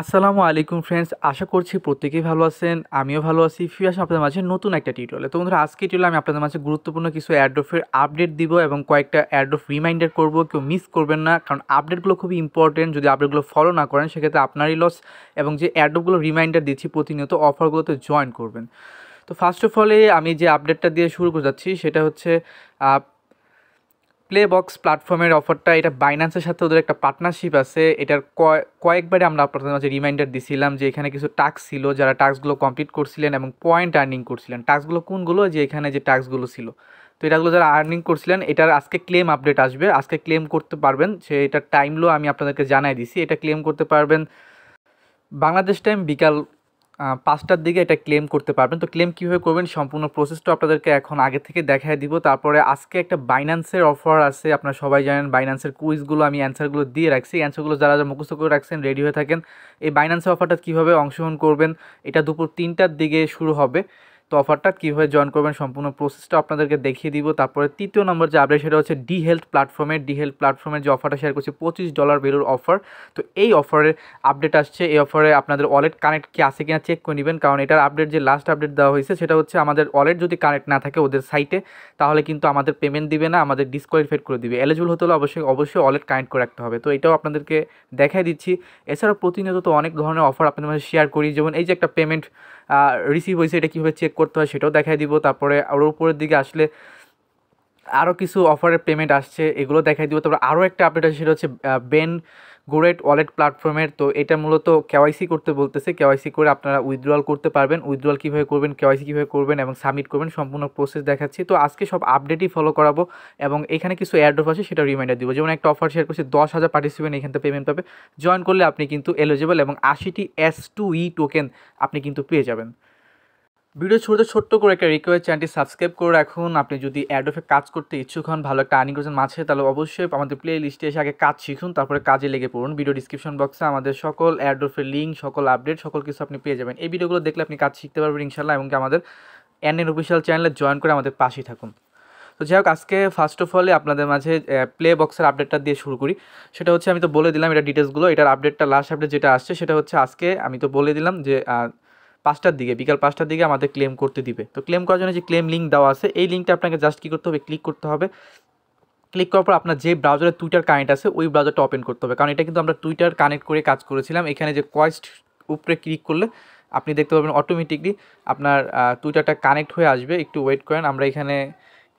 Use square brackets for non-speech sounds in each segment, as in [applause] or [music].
আসসালামু আলাইকুম ফ্রেন্ডস আশা করছি প্রত্যেকেই ভালো আছেন আমিও ভালো আছি ফিরে আসুন আপনাদের মাঝে নতুন একটা টিউটোরিয়ালে তো বন্ধুরা আজকে টিউটোরিয়াল আমি আপনাদের মাঝে গুরুত্বপূর্ণ কিছু অ্যাড্রফের আপডেট দিব এবং কয়েকটা অ্যাড্রফ রিমাইন্ডার করব কেউ মিস করবেন না কারণ আপডেটগুলো খুবই ইম্পর্টেন্ট যদি আপডেটগুলো ফলো না করেন সেক্ষেত্রে আপনারই লস এবং যে অ্যাড্রফগুলো রিমাইন্ডার দিচ্ছি প্রতিনিয়ত অফারগুলোতে জয়েন করবেন তো ফার্স্ট অফ অলে আমি যে আপডেটটা দিয়ে শুরু করে যাচ্ছি সেটা হচ্ছে প্লে বক্স প্ল্যাটফর্মের অফারটা এটা বাইন্যান্সের সাথে ওদের একটা পার্টনারশিপ আছে এটার কয়েকবারে আমরা আপনাদের মাঝে রিমাইন্ডার দিছিলাম যে এখানে কিছু টাস্ক ছিল যারা টাস্কগুলো কমপ্লিট করছিলেন এবং পয়েন্ট আর্নিং করছিলেন টাস্কগুলো কোনগুলো যে এখানে যে টাস্কগুলো ছিল তো এটাগুলো যারা আর্নিং করছিলেন এটার আজকে ক্লেম আপডেট আসবে আজকে ক্লেম করতে পারবেন সে এটার টাইমলো আমি আপনাদেরকে জানাই দিছি এটা ক্লেম করতে পারবেন বাংলাদেশ টাইম বিকাল পাঁচটার দিকে এটা ক্লেম করতে পারবেন তো ক্লেম কীভাবে করবেন সম্পূর্ণ প্রসেসটা আপনাদেরকে এখন আগে থেকে দেখায় দিব তারপরে আজকে একটা বাইন্যান্সের অফার আছে আপনারা সবাই জানেন বাইন্যান্সের কুইজগুলো আমি অ্যান্সারগুলো দিয়ে রাখছি অ্যান্সারগুলো যারা যারা মুখস্থ করে রাখছেন রেডি হয়ে থাকেন এই বাইন্যান্সের অফারটা কীভাবে অংশগ্রহণ করবেন এটা দুপুর তিনটার দিকে শুরু হবে তো অফারটা কীভাবে জয়েন করবেন সম্পূর্ণ প্রসেসটা আপনাদেরকে দেখিয়ে দিব তারপরে তৃতীয় নম্বর যে আপডেট সেটা হচ্ছে ডি হেলথ প্ল্যাটফর্মের ডি হেলথ প্ল্যাটফর্মের যে অফারটা শেয়ার করছে পঁচিশ ডলার বেরোর অফার তো এই অফারের আপডেট আসছে এই অফারে আপনাদের ওয়ালেট কানেক্ট কি আছে কিনা চেক করে নেবেন কারণ এটার আপডেট যে লাস্ট আপডেট দেওয়া হয়েছে সেটা হচ্ছে আমাদের ওয়ালেট যদি কানেক্ট না থাকে ওদের সাইটে তাহলে কিন্তু আমাদের পেমেন্ট দিবে না আমাদের ডিসকোয়ালিফাইড করে দিবে এলিজিবল হতে হলে অবশ্যই অবশ্যই ওয়ালেট কানেক্ট করে রাখতে হবে তো এটাও আপনাদেরকে দেখাই দিচ্ছি এছাড়াও প্রতিনিয়ত তো অনেক ধরনের অফার আপনাদের মধ্যে শেয়ার করি যেমন এই যে একটা পেমেন্ট রিসিভ হয়েছে এটা কীভাবে চেক করতে হয় সেটাও দেখাই দিব তারপরে আরও উপরের দিকে আসলে আরও কিছু অফারের পেমেন্ট আসছে এগুলো দেখাই দিব তারপর আরও একটা আপডেট আছে সেটা হচ্ছে বেন গোরেট ওয়ালেট প্ল্যাটফর্মের তো এটা মূলত কেওয়াইসি করতে বলতেছে কেওয়াইসি করে আপনারা উইথড্রয়াল করতে পারবেন উইথড্রয়াল কীভাবে করবেন কেওয়াইসি কীভাবে করবেন এবং সাবমিট করবেন সম্পূর্ণ প্রসেস দেখাচ্ছি তো আজকে সব আপডেটই ফলো করাবো এবং এখানে কিছু অফ আছে সেটা রিমাইন্ডার দিব যেমন একটা অফার শেয়ার করছি দশ হাজার পার্টিসিপেন্ট এখান থেকে পেমেন্ট পাবে জয়েন করলে আপনি কিন্তু এলিজিবল এবং আশিটি এস টু ই টোকেন আপনি কিন্তু পেয়ে যাবেন ভিডিও শুরুতে ছোট্ট করে একটা রিকোয়েস্ট চ্যানেলটি সাবস্ক্রাইব করে রাখুন আপনি যদি অ্যাডোফে কাজ করতে ইচ্ছুক হন ভালো একটা আর্নিং করছেন মাঝে তাহলে অবশ্যই আমাদের প্লে লিস্টে এসে আগে কাজ শিখুন তারপরে কাজে লেগে পড়ুন ভিডিও ডিসক্রিপশন বক্সে আমাদের সকল অ্যাডোফের লিঙ্ক সকল আপডেট সকল কিছু আপনি পেয়ে যাবেন এই ভিডিওগুলো দেখলে আপনি কাজ শিখতে পারবেন ইনশাল্লাহ এবং আমাদের এনএন অফিসিয়াল চ্যানেলে জয়েন করে আমাদের পাশেই থাকুন তো যাই হোক আজকে ফার্স্ট অফ অলে আপনাদের মাঝে প্লে বক্সের আপডেটটা দিয়ে শুরু করি সেটা হচ্ছে আমি তো বলে দিলাম এটা ডিটেলসগুলো এটার আপডেটটা লাস্ট আপডেট যেটা আসছে সেটা হচ্ছে আজকে আমি তো বলে দিলাম যে পাঁচটার দিকে বিকাল পাঁচটার দিকে আমাদের ক্লেম করতে দিবে তো ক্লেম করার জন্য যে ক্লেম লিঙ্ক দেওয়া আছে এই লিঙ্কটা আপনাকে জাস্ট কী করতে হবে ক্লিক করতে হবে ক্লিক করার পর আপনার যে ব্রাউজারে টুইটার কানেক্ট আছে ওই ব্রাউজারটা ওপেন করতে হবে কারণ এটা কিন্তু আমরা টুইটার কানেক্ট করে কাজ করেছিলাম এখানে যে কয়েস্ট উপরে ক্লিক করলে আপনি দেখতে পাবেন অটোমেটিকলি আপনার টুইটারটা কানেক্ট হয়ে আসবে একটু ওয়েট করেন আমরা এখানে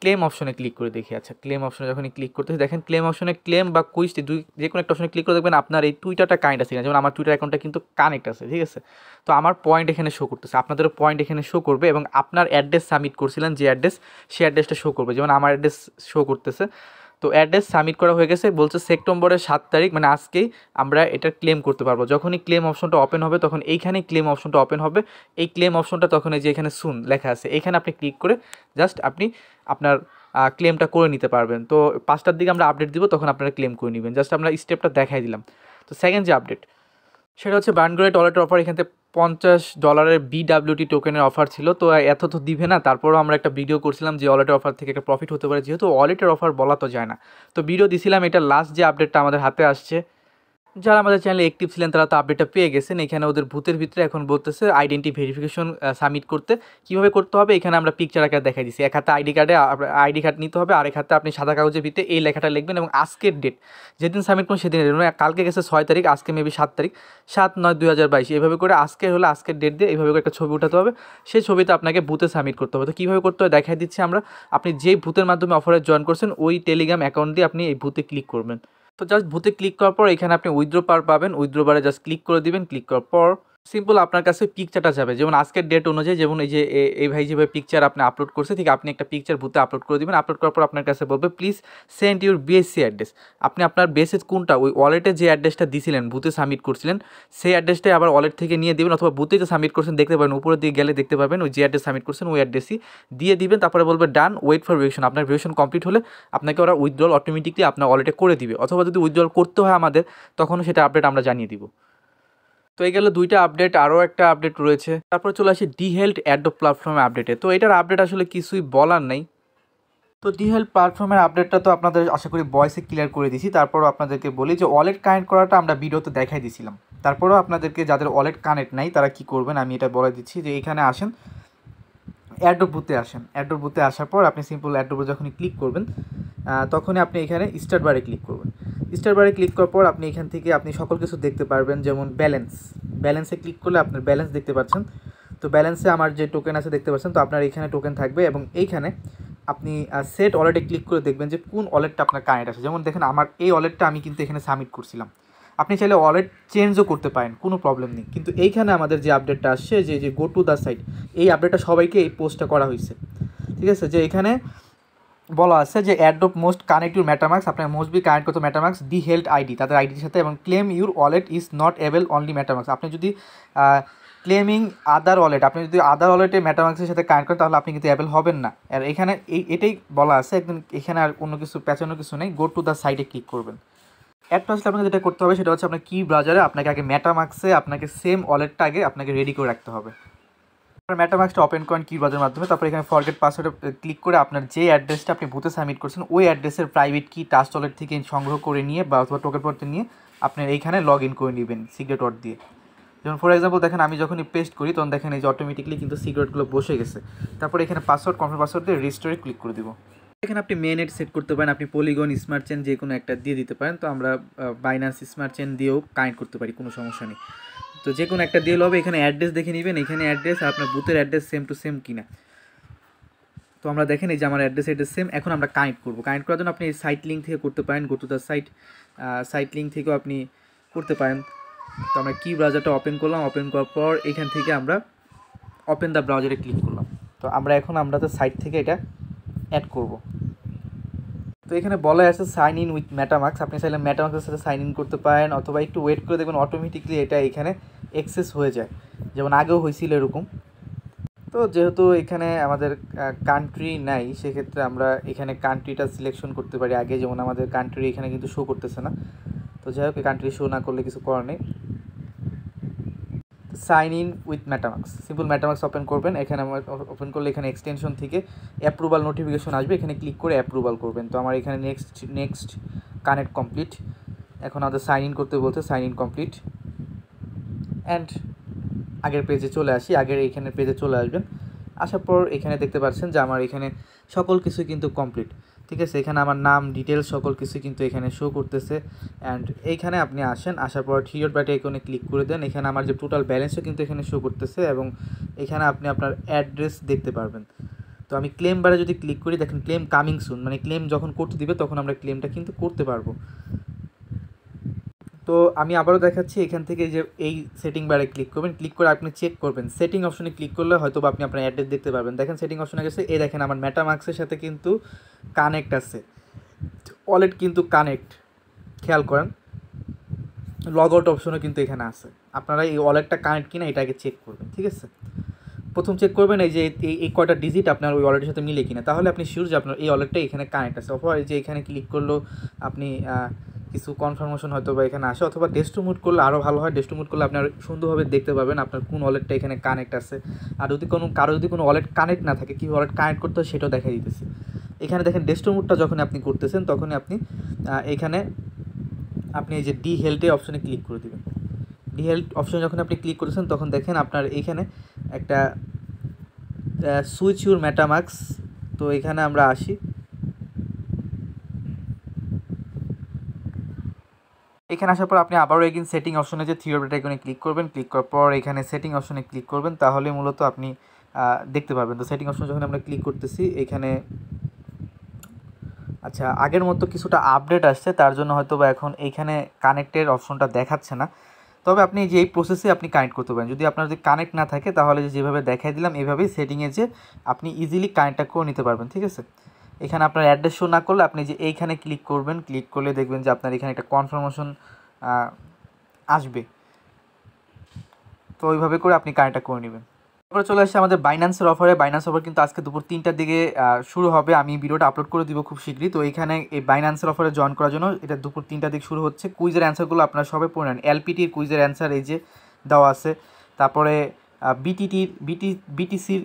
ক্লেম অপশনে ক্লিক করে দেখি আচ্ছা ক্লেম অপশনে যখনই ক্লিক করতেছি দেখেন ক্লেম অপশনে ক্লেম বা কুইজটি দুই যে কোনো একটা অপশনে ক্লিক করে দেখবেন আপনার এই টুইটারটা কানেক্ট আছে যেমন আমার টুইটার অ্যাকাউন্টটা কিন্তু কানেক্ট আছে ঠিক আছে তো আমার পয়েন্ট এখানে শো করতেছে আপনাদেরও পয়েন্ট এখানে শো করবে এবং আপনার অ্যাড্রেস সাবমিট করছিলেন যে অ্যাড্রেস সেই অ্যাড্রেসটা শো করবে যেমন আমার অ্যাড্রেস শো করতেছে তো অ্যাড্রেস সাবমিট করা হয়ে গেছে বলছে সেপ্টেম্বরের সাত তারিখ মানে আজকেই আমরা এটা ক্লেম করতে পারবো যখনই ক্লেম অপশনটা ওপেন হবে তখন এইখানে ক্লেম অপশনটা ওপেন হবে এই ক্লেম অপশনটা তখন এই যে এখানে শুন লেখা আছে এখানে আপনি ক্লিক করে জাস্ট আপনি আপনার ক্লেমটা করে নিতে পারবেন তো পাঁচটার দিকে আমরা আপডেট দিব তখন আপনারা ক্লেম করে নেবেন জাস্ট আমরা স্টেপটা দেখাই দিলাম তো সেকেন্ড যে আপডেট সেটা হচ্ছে বার্নগড়ে টয়লেট অফার এখানে পঞ্চাশ ডলারের বিডাব্লিউটি টোকেনের অফার ছিল তো এত তো দিবে না তারপরও আমরা একটা ভিডিও করছিলাম যে ওয়ালেটের অফার থেকে একটা প্রফিট হতে পারে যেহেতু ওয়ালেটের অফার বলা তো যায় না তো ভিডিও দিছিলাম এটা লাস্ট যে আপডেটটা আমাদের হাতে আসছে যারা আমাদের চ্যানেলে অ্যাক্টিভ ছিলেন তারা তো আপডেটটা পেয়ে গেছেন এখানে ওদের ভূতের ভিতরে এখন বলতেছে আইডেন্টি ভেরিফিকেশন সাবমিট করতে কিভাবে করতে হবে এখানে আমরা পিকচার আকার দেখাই দিচ্ছি এক হাতে আইডি কার্ডে আইডি কার্ড নিতে হবে আরেক হাতে আপনি সাদা কাগজের ভিতরে এই লেখাটা লিখবেন এবং আজকের ডেট যেদিন সাবমিট করুন সেদিন কালকে গেছে ছয় তারিখ আজকে মেবি সাত তারিখ সাত নয় দু হাজার বাইশ এভাবে করে আজকে হলে আজকের ডেট দিয়ে এইভাবে করে একটা ছবি উঠাতে হবে সেই ছবিতে আপনাকে ভূতে সাবমিট করতে হবে তো কীভাবে করতে হবে দেখাই দিচ্ছি আমরা আপনি যে ভূতের মাধ্যমে অফারে জয়েন করছেন ওই টেলিগ্রাম অ্যাকাউন্ট দিয়ে আপনি এই ভূতে ক্লিক করবেন তো জাস্ট ভূতে ক্লিক করার পর এখানে আপনি উইথড্র পার পাবেন উইথড্র বারে জাস্ট ক্লিক করে দিবেন ক্লিক করার পর সিম্পল আপনার কাছে পিকচারটা যাবে যেমন আজকের ডেট অনুযায়ী যেমন এই যে এই ভাই যেভাবে পিকচার আপনি আপলোড করছে ঠিক আপনি একটা পিকচার ভূতে আপলোড করে দেবেন আপলোড করার পর আপনার কাছে বলবে please send your BSC address আপনি আপনার বেসেস কোনটা ওই ওয়ালেটে যে অ্যাড্রেসটা দিয়েছিলেন বুথে সাবমিট করছিলেন সেই অ্যাড্রেসটাই আবার ওয়ালেট থেকে নিয়ে দেবেন অথবা বুথে যে সাবমিট করছেন দেখতে পাবেন উপরে দিয়ে গেলে দেখতে পাবেন ওই যে অ্যাড্রেস সাবমিট করছেন ওই অ্যাড্রেসই দিয়ে দিবেন তারপরে বলবে ডান ওয়েট ফর ভিউশন আপনার ভেরিয়েশন কমপ্লিট হলে আপনাকে ওরা উইথড্রল অটোমেটিকলি আপনার ওয়ালেটে করে দিবে অথবা যদি উইথড্রল করতে হয় আমাদের তখন সেটা আপডেট আমরা জানিয়ে দিব তো এই গেল দুইটা আপডেট আরও একটা আপডেট রয়েছে তারপর চলে আসি ডি হেল্থ অ্যাডো প্ল্যাটফর্মে আপডেটে তো এটার আপডেট আসলে কিছুই বলার নেই তো ডি হেল্ট প্ল্যাটফর্মের আপডেটটা তো আপনাদের আশা করি ভয়েসে ক্লিয়ার করে দিছি তারপরও আপনাদেরকে বলি যে ওয়ালেট কানেক্ট করাটা আমরা ভিডিওতে দেখাই দিছিলাম তারপরও আপনাদেরকে যাদের ওয়ালেট কানেক্ট নাই তারা কি করবেন আমি এটা বলে দিচ্ছি যে এখানে আসেন অ্যাডো বুথে আসেন অ্যাডো বুথে আসার পর আপনি সিম্পল অ্যাডোবু যখনই ক্লিক করবেন তখনই আপনি এখানে স্টার বারে ক্লিক করবেন স্টার বারে ক্লিক করার পর আপনি এখান থেকে আপনি সকল কিছু দেখতে পারবেন যেমন ব্যালেন্স ব্যালেন্সে ক্লিক করলে আপনার ব্যালেন্স দেখতে পাচ্ছেন তো ব্যালেন্সে আমার যে টোকেন আছে দেখতে পাচ্ছেন তো আপনার এখানে টোকেন থাকবে এবং এইখানে আপনি সেট ওয়ালেটে ক্লিক করে দেখবেন যে কোন ওয়ালেটটা আপনার কানেক্ট আছে যেমন দেখেন আমার এই ওয়ালেটটা আমি কিন্তু এখানে সাবমিট করছিলাম আপনি চাইলে ওয়ালেট চেঞ্জও করতে পারেন কোনো প্রবলেম নেই কিন্তু এইখানে আমাদের যে আপডেটটা আসছে যে যে গো টু দ্য সাইট এই আপডেটটা সবাইকে এই পোস্টটা করা হয়েছে ঠিক আছে যে এখানে বলা আছে যে adopt most connect your MetaMask আপনার মোস্ট বি কানেক্ট করতো ম্যাটামার্কস ডি হেল্ড আইডি তাদের আইডির সাথে এবং claim your wallet is not অ্যাভেল অনলি ম্যাটামার্কস আপনি যদি ক্লেমিং আদার ওয়ালেট আপনি যদি আদার ওয়ালেটে ম্যাটামার্কসের সাথে কানেক্ট করেন তাহলে আপনি কিন্তু অ্যাভেল হবেন না আর এখানে এই এটাই বলা আছে একদম এখানে আর অন্য কিছু পেছানো কিছু নেই গো টু দ্য সাইডে ক্লিক করবেন একটা হচ্ছে আপনাকে যেটা করতে হবে সেটা হচ্ছে আপনার কি ব্রাউজারে আপনাকে আগে ম্যাটা মার্ক্সে আপনাকে সেম ওয়ালেটটা আগে আপনাকে রেডি করে রাখতে হবে আপনার ম্যাটা মাক্সটা ওপেন করেন কি ব্রাউজারের মাধ্যমে তারপর এখানে ফরগেট পাসওয়ার্ডে ক্লিক করে আপনার যে অ্যাড্রেসটা আপনি বুথে সাবমিট করছেন ওই অ্যাড্রেসের প্রাইভেট কি টাস্ট ওয়ালেট থেকে সংগ্রহ করে নিয়ে বা অথবা টোকেন পড়তে নিয়ে আপনার এইখানে লগ ইন করে নেবেন সিক্রেট ওয়ার্ড দিয়ে যেমন ফর এক্সাম্পল দেখেন আমি যখনই পেস্ট করি তখন দেখেন এই যে অটোমেটিকলি কিন্তু সিক্রেটগুলো বসে গেছে তারপর এখানে পাসওয়ার্ড কনফার্ম পাসওয়ার্ড দিয়ে রেজিস্টারে ক্লিক করে দেবো এখানে আপনি মেন এড সেট করতে পারেন আপনি পলিগন স্মার্ট চেন যে কোনো একটা দিয়ে দিতে পারেন তো আমরা বাইনান্স স্মার্ট চেন দিয়েও কানেক্ট করতে পারি কোনো সমস্যা নেই তো যে কোনো একটা দিয়ে হবে এখানে অ্যাড্রেস দেখে নেবেন এখানে অ্যাড্রেস আর আপনার বুথের অ্যাড্রেস সেম টু সেম কিনা তো আমরা দেখেন এই যে আমার অ্যাড্রেস এড্রেস সেম এখন আমরা কানেক্ট করবো কানেক্ট করার জন্য আপনি সাইট লিঙ্ক থেকে করতে পারেন go to the site site link থেকেও আপনি করতে পারেন তো আমরা কি ব্রাউজারটা ওপেন করলাম ওপেন করার পর এখান থেকে আমরা ওপেন দ্য ব্রাউজারে ক্লিক করলাম তো আমরা এখন আমরা তো সাইট থেকে এটা অ্যাড করবো তো এখানে বলা আছে সাইন ইন উইথ ম্যাটামাক্স আপনি চাইলে ম্যাটামাক্সের সাথে সাইন ইন করতে পারেন অথবা একটু ওয়েট করে দেখবেন অটোমেটিকলি এটা এখানে অ্যাক্সেস হয়ে যায় যেমন আগেও হয়েছিল এরকম তো যেহেতু এখানে আমাদের কান্ট্রি নাই সেক্ষেত্রে আমরা এখানে কান্ট্রিটা সিলেকশন করতে পারি আগে যেমন আমাদের কান্ট্রি এখানে কিন্তু শো করতেছে না তো যাই হোক কান্ট্রি শো না করলে কিছু করার নেই sign in with MetaMask simple MetaMask open করবেন এখানে আমার ওপেন করলে এখানে এক্সটেনশন থেকে অ্যাপ্রুভাল নোটিফিকেশন আসবে এখানে ক্লিক করে অ্যাপ্রুভাল করবেন তো আমার এখানে নেক্সট নেক্সট কানেক্ট কমপ্লিট এখন আমাদের সাইন ইন করতে বলতে সাইন ইন কমপ্লিট অ্যান্ড আগের পেজে চলে আসি আগের এখানে পেজে চলে আসবেন আসার পর এখানে দেখতে পাচ্ছেন যে আমার এখানে সকল কিছু কিন্তু কমপ্লিট ঠিক আছে এখানে আমার নাম ডিটেলস সকল কিছু কিন্তু এখানে শো করতেছে অ্যান্ড এইখানে আপনি আসেন আসার পর থিওর ব্যাটে এখানে ক্লিক করে দেন এখানে আমার যে টোটাল ব্যালেন্সও কিন্তু এখানে শো করতেছে এবং এখানে আপনি আপনার অ্যাড্রেস দেখতে পারবেন তো আমি ক্লেম বারে যদি ক্লিক করি দেখেন ক্লেম কামিং সুন মানে ক্লেম যখন করতে দিবে তখন আমরা ক্লেমটা কিন্তু করতে পারবো তো আমি আবারও দেখাচ্ছি এখান থেকে যে এই সেটিং বারে ক্লিক করবেন ক্লিক করে আপনি চেক করবেন সেটিং অপশনে ক্লিক করলে হয়তো আপনি আপনার অ্যাড্রেস দেখতে পারবেন দেখেন সেটিং অপশনে গেছে এই দেখেন আমার ম্যাটামার্ক্সের সাথে কিন্তু কানেক্ট আছে ওয়ালেট কিন্তু কানেক্ট খেয়াল করেন লগ আউট অপশনও কিন্তু এখানে আছে আপনারা এই ওয়ালেটটা কানেক্ট কিনা এটাকে চেক করবেন ঠিক আছে প্রথম চেক করবেন এই যে এই কটা ডিজিট আপনার ওই ওয়ালেটের সাথে মিলে কিনা তাহলে আপনি শিওর যে আপনার এই ওয়ালেটটা এখানে কানেক্ট আছে অফার যে এখানে ক্লিক করলেও আপনি কিছু কনফার্মেশন হয়তো বা এখানে আসে অথবা ডেস্টু মুড করলে আরও ভালো হয় ডেস্টু মুড করলে আর সুন্দরভাবে দেখতে পাবেন আপনার কোন ওয়ালেটটা এখানে কানেক্ট আছে আর যদি কোনো কারো যদি কোনো ওয়ালেট কানেক্ট না থাকে কী ওয়ালেট কানেক্ট করতে হয় সেটাও দেখা দিতেছে এখানে দেখেন ডেস্টু মুডটা যখন আপনি করতেছেন তখনই আপনি এখানে আপনি এই যে ডি হেল্টে অপশনে ক্লিক করে দেবেন ডি হেল্ট অপশনে যখন আপনি ক্লিক করেছেন তখন দেখেন আপনার এইখানে একটা সুইচ ইউর ম্যাটামাক্স তো এখানে আমরা আসি এখানে আসার পর আপনি আবারও এগিন সেটিং অপশনে যে থিওরিটা এখানে ক্লিক করবেন ক্লিক করার পর এখানে সেটিং অপশনে ক্লিক করবেন তাহলে মূলত আপনি দেখতে পাবেন তো সেটিং অপশন যখন আমরা ক্লিক করতেছি এখানে আচ্ছা আগের মতো কিছুটা আপডেট আসছে তার জন্য হয়তো বা এখন এইখানে কানেক্টের অপশনটা দেখাচ্ছে না তবে আপনি যে এই প্রসেসে আপনি কানেক্ট করতে পারেন যদি আপনার যদি কানেক্ট না থাকে তাহলে যেভাবে দেখাই দিলাম এভাবেই সেটিংয়ে যে আপনি ইজিলি কানেক্টটা করে নিতে পারবেন ঠিক আছে এখানে আপনার অ্যাড্রেস শো না করলে আপনি যে এইখানে ক্লিক করবেন ক্লিক করলে দেখবেন যে আপনার এখানে একটা কনফার্মেশন আসবে তো ওইভাবে করে আপনি কানেক্টটা করে নেবেন তারপরে চলে আসছে আমাদের বাইন্যান্সের অফারে বাইন্যান্স অফার কিন্তু আজকে দুপুর তিনটার দিকে শুরু হবে আমি ভিডিওটা আপলোড করে দিব খুব শীঘ্রই তো এইখানে এই বাইন্যান্সের অফারে জয়েন করার জন্য এটা দুপুর তিনটার দিক শুরু হচ্ছে কুইজের অ্যান্সারগুলো আপনারা সবাই পড়ে নেন এলপিটির কুইজের অ্যান্সার এই যে দেওয়া আছে তারপরে বিটিটির বিটি বিটিসির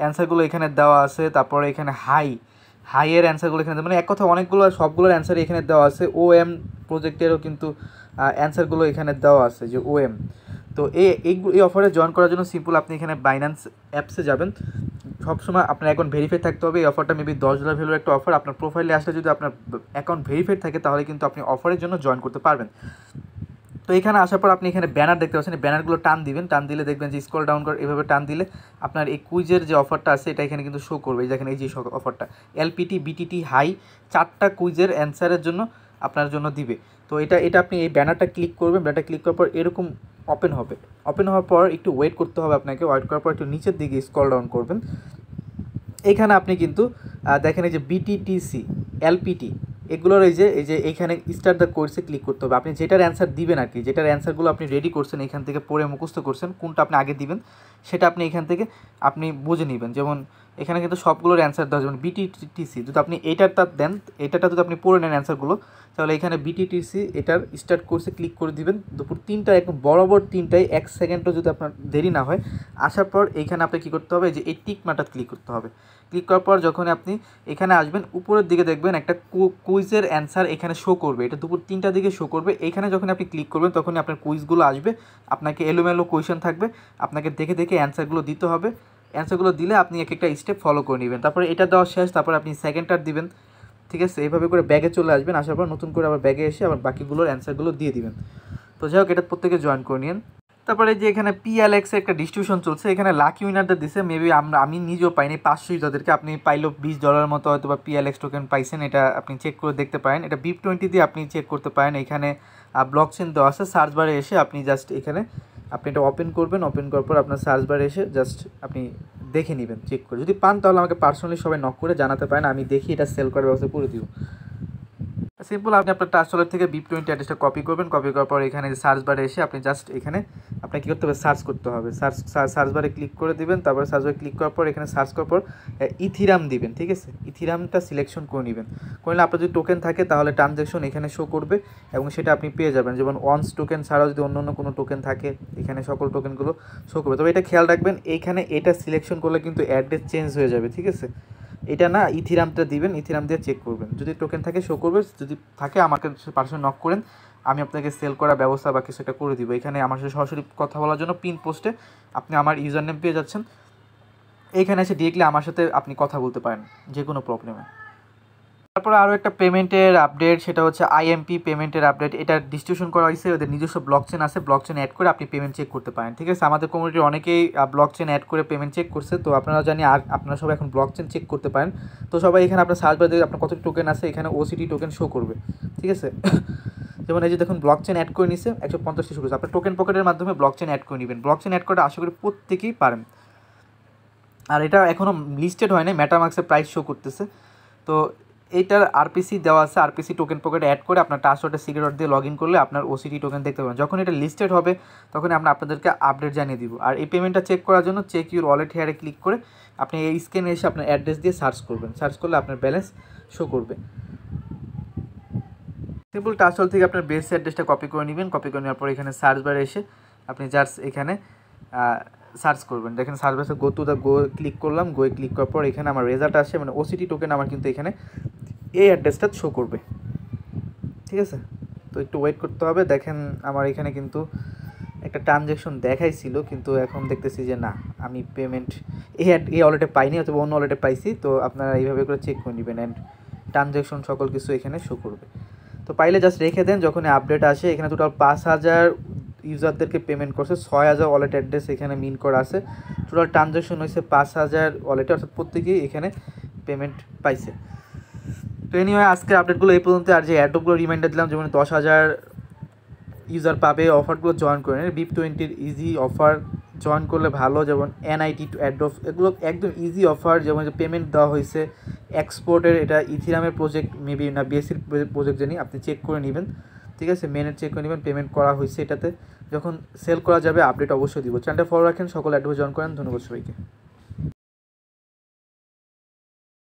অ্যান্সারগুলো এখানে দেওয়া আছে তারপরে এখানে হাই হাইয়ের অ্যান্সারগুলো এখানে মানে এক কথা অনেকগুলো সবগুলোর অ্যান্সার এখানে দেওয়া আছে ও এম প্রজেক্টেরও কিন্তু অ্যান্সারগুলো এখানে দেওয়া আছে যে ও এম তো এই এই অফারে জয়েন করার জন্য সিম্পল আপনি এখানে বাইন্যান্স অ্যাপসে যাবেন সবসময় আপনার অ্যাকাউন্ট ভেরিফাই থাকতে হবে এই অফারটা মেবি দশ ডলার ভ্যালুর একটা অফার আপনার প্রোফাইলে আসলে যদি আপনার অ্যাকাউন্ট ভেরিফাইড থাকে তাহলে কিন্তু আপনি অফারের জন্য জয়েন করতে পারবেন তো এখানে আসার পর আপনি এখানে ব্যানার দেখতে পাচ্ছেন ব্যানারগুলো টান দিবেন টান দিলে দেখবেন যে স্কল ডাউন করে এভাবে টান দিলে আপনার এই কুইজের যে অফারটা আছে এটা এখানে কিন্তু শো করবে দেখেন এই যে অফারটা এলপিটি বিটিটি হাই চারটা কুইজের অ্যান্সারের জন্য আপনার জন্য দিবে তো এটা এটা আপনি এই ব্যানারটা ক্লিক করবেন ব্যানারটা ক্লিক করার পর এরকম ওপেন হবে ওপেন হওয়ার পর একটু ওয়েট করতে হবে আপনাকে ওয়েট করার পর একটু নিচের দিকে স্কল ডাউন করবেন এখানে আপনি কিন্তু দেখেন এই যে বিটিটিসি এলপিটি এগুলোর এই যে এই যে এইখানে স্টার দ্য কোর্সে ক্লিক করতে হবে আপনি যেটার অ্যান্সার দিবেন আর কি যেটার অ্যান্সারগুলো আপনি রেডি করছেন এখান থেকে পড়ে মুখস্থ করছেন কোনটা আপনি আগে দিবেন সেটা আপনি এখান থেকে আপনি বুঝে নেবেন যেমন এখানে কিন্তু সবগুলোর অ্যান্সার দেওয়া যাবে বিটিটিসি যদি আপনি এটার তার দেন এটাটা যদি আপনি পড়ে নেন অ্যান্সারগুলো তাহলে এখানে বিটিটিসি এটার স্টার্ট কোর্সে ক্লিক করে দিবেন দুপুর তিনটা একদম বরাবর তিনটায় এক সেকেন্ডও যদি আপনার দেরি না হয় আসার পর এইখানে আপনাকে কী করতে হবে যে এই টিক টিকমাটা ক্লিক করতে হবে ক্লিক করার পর যখন আপনি এখানে আসবেন উপরের দিকে দেখবেন একটা কুইজের অ্যান্সার এখানে শো করবে এটা দুপুর তিনটা দিকে শো করবে এখানে যখন আপনি ক্লিক করবেন তখনই আপনার কুইজগুলো আসবে আপনাকে এলোমেলো কোয়েশন থাকবে আপনাকে দেখে দেখে অ্যান্সারগুলো দিতে হবে অ্যান্সারগুলো দিলে আপনি এক একটা স্টেপ ফলো করে নেবেন তারপরে এটা দেওয়া শেষ তারপরে আপনি সেকেন্ডটার দিবেন ঠিক আছে এইভাবে করে ব্যাগে চলে আসবেন আসার পর নতুন করে আবার ব্যাগে এসে আবার বাকিগুলোর অ্যান্সারগুলো দিয়ে দিবেন তো যাই হোক এটা প্রত্যেকে জয়েন করে নিন তারপরে যে এখানে পিএলএক্সের একটা ডিস্ট্রিবিউশন চলছে এখানে লাকি উইনারদের দিছে মেবি আমরা আমি নিজেও পাইনি পাঁচশোই তাদেরকে আপনি পাইলো বিশ ডলার মতো হয়তো বা পিএলএক্স টোকেন পাইছেন এটা আপনি চেক করে দেখতে পারেন এটা বিপ টোয়েন্টি দিয়ে আপনি চেক করতে পারেন এখানে ব্লক চেন দেওয়া আছে সার্চ বারে এসে আপনি জাস্ট এখানে আপনি এটা ওপেন করবেন ওপেন করার পর আপনার সার্চ বারে এসে জাস্ট আপনি দেখে নেবেন চেক করে যদি পান তাহলে আমাকে পার্সোনালি সবাই নক করে জানাতে পারেন আমি দেখি এটা সেল করার ব্যবস্থা করে দিব সিম্পল আপনি আপনার ট্রান্সলেট থেকে বিপ টোয়েন্টি অ্যাড্রেসটা কপি করবেন কপি করার পর এখানে সার্চ বারে এসে আপনি জাস্ট এখানে আপনাকে কী করতে হবে সার্চ করতে হবে সার্চ সার্চ বারে ক্লিক করে দিবেন তারপরে সার্চ বারে ক্লিক করার পর এখানে সার্চ করার পর ইথিরাম দিবেন ঠিক আছে ইথিরামটা সিলেকশন করে নেবেন করে আপনার যদি টোকেন থাকে তাহলে ট্রানজ্যাকশন এখানে শো করবে এবং সেটা আপনি পেয়ে যাবেন যেমন অনস টোকেন ছাড়াও যদি অন্য অন্য কোনো টোকেন থাকে এখানে সকল টোকেনগুলো শো করবে তবে এটা খেয়াল রাখবেন এইখানে এটা সিলেকশন করলে কিন্তু অ্যাড্রেস চেঞ্জ হয়ে যাবে ঠিক আছে এটা না ইথিরামটা দিবেন ইথিরাম দিয়ে চেক করবেন যদি টোকেন থাকে শো করবে যদি থাকে আমাকে পার্সোনাল নক করেন আমি আপনাকে সেল করার ব্যবস্থা বা কিছু একটা করে দিব এখানে আমার সাথে সরাসরি কথা বলার জন্য পিন পোস্টে আপনি আমার ইউজার নেম পেয়ে যাচ্ছেন এইখানে এসে ডিরেক্টলি আমার সাথে আপনি কথা বলতে পারেন যে কোনো প্রবলেমে তারপরে আরও একটা পেমেন্টের আপডেট সেটা হচ্ছে আইএমপি পেমেন্টের আপডেট এটা ডিস্ট্রিবিউশন করা হয়েছে ওদের নিজস্ব ব্লক চেন আছে ব্লক চেন অ্যাড করে আপনি পেমেন্ট চেক করতে পারেন ঠিক আছে আমাদের কমিউনিটির অনেকেই ব্লক চেন অ্যাড করে পেমেন্ট চেক করছে তো আপনারা জানি আর আপনারা সবাই এখন ব্লক চেন চেক করতে পারেন তো সবাই এখানে আপনার সার্চ বারে আপনার কত টোকেন আছে এখানে ওসিটি টোকেন শো করবে ঠিক আছে [coughs] যেমন এই যে দেখুন ব্লক চেন অ্যাড করে নিছে একশো পঞ্চাশটি শুরু আপনার টোকেন পকেটের মাধ্যমে ব্লক চেন অ্যাড করে নেবেন ব্লক চেন অ্যাড করে আশা করি প্রত্যেকেই পারেন আর এটা এখনও লিস্টেড হয় না ম্যাটামার্ক্সের প্রাইস শো করতেছে তো এটার আরপিসি দেওয়া আছে আরপিসি টোকেন পকেটে অ্যাড করে আপনার টাসওয়ার্ডে সিগারেট দিয়ে লগ ইন করলে আপনার ওসিটি টোকেন দেখতে পাবেন যখন এটা লিস্টেড হবে তখন আমরা আপনাদেরকে আপডেট জানিয়ে দিব আর এই পেমেন্টটা চেক করার জন্য চেক ইউর ওয়ালেট হেয়ারে ক্লিক করে আপনি এই স্ক্যানে এসে আপনার অ্যাড্রেস দিয়ে সার্চ করবেন সার্চ করলে আপনার ব্যালেন্স শো করবে সিম্পল টাসওয়ার্ড থেকে আপনার বেস অ্যাড্রেসটা কপি করে নেবেন কপি করে নেওয়ার পর এখানে সার্চ বারে এসে আপনি জাস্ট এখানে সার্চ করবেন দেখেন সার্চ বাসে go to the go click করলাম গোয়ে ক্লিক করার পর এখানে আমার রেজাল্ট আসে মানে ওসিটি টোকেন আমার কিন্তু এখানে এই অ্যাড্রেসটা শো করবে ঠিক আছে তো একটু ওয়েট করতে হবে দেখেন আমার এখানে কিন্তু একটা ট্রানজ্যাকশন দেখাইছিল কিন্তু এখন দেখতেছি যে না আমি পেমেন্ট এই অ্যাড এই ওয়ালেটে পাইনি অথবা অন্য ওয়ালেটে পাইছি তো আপনারা এইভাবে করে চেক করে নেবেন অ্যান্ড ট্রানজ্যাকশন সকল কিছু এখানে শো করবে তো পাইলে জাস্ট রেখে দেন যখন আপডেট আসে এখানে টোটাল পাঁচ হাজার ইউজারদেরকে পেমেন্ট করছে ছয় হাজার ওয়ালেট অ্যাড্রেস এখানে মিন করা আছে টোটাল ট্রানজ্যাকশন হয়েছে পাঁচ হাজার ওয়ালেটে অর্থাৎ প্রত্যেকেই এখানে পেমেন্ট পাইছে তো হয় আজকের আপডেটগুলো এই পর্যন্ত আর যে অ্যাডগুলো রিমাইন্ডার দিলাম যেমন দশ হাজার ইউজার পাবে অফারগুলো জয়েন করে নেন বিপ টোয়েন্টির ইজি অফার জয়েন করলে ভালো যেমন এনআইটি টু অ্যাড্রফ এগুলো একদম ইজি অফার যেমন পেমেন্ট দেওয়া হয়েছে এক্সপোর্টের এটা ইথিরামের প্রজেক্ট মেবি না বিএসির প্রজেক্ট জানি আপনি চেক করে নেবেন ঠিক আছে মেনে চেক করে নেবেন পেমেন্ট করা হয়েছে এটাতে যখন সেল করা যাবে আপডেট অবশ্যই দিব চ্যানেলটা ফলো রাখেন সকল অ্যাডভাইস জয়েন করেন ধন্যবাদ সবাইকে